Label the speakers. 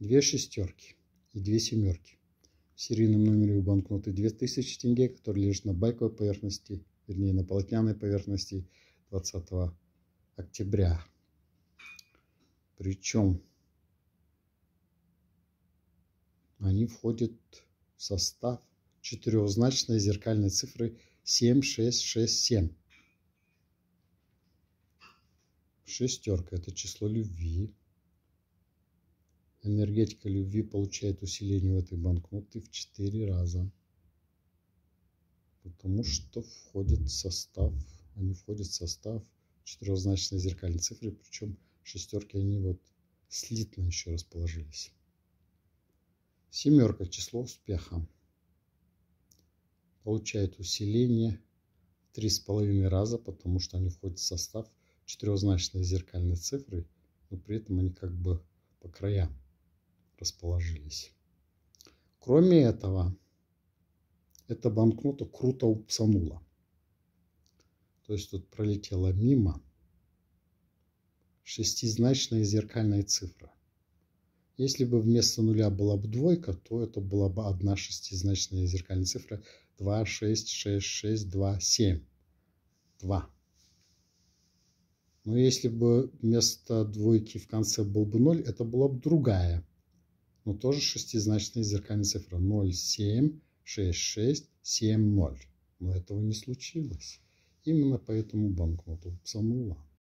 Speaker 1: две шестерки и две семерки. В серийном номере у банкноты 2000 тенге, которые лежат на байковой поверхности, вернее на полотняной поверхности 20 октября. Причем они входят в состав четырехзначной зеркальной цифры 7667. Шестерка – это число любви. Энергетика любви получает усиление в этой банкноте в 4 раза. Потому что входит в состав, они входят в состав четырехзначной зеркальной цифры, причем шестерки они вот слитно еще расположились. Семерка, число успеха. Получает усиление три с половиной раза, потому что они входят в состав четырехзначной зеркальной цифры, но при этом они как бы по краям расположились. Кроме этого, эта банкнота круто упсанула. То есть тут пролетела мимо шестизначная зеркальная цифра. Если бы вместо нуля была бы двойка, то это была бы одна шестизначная зеркальная цифра 2, 6, 6, 6, 2, 7. 2. Но если бы вместо двойки в конце был бы ноль, это была бы другая но тоже шестизначная зеркальная цифра 076670. Но этого не случилось. Именно поэтому банкноту псанула.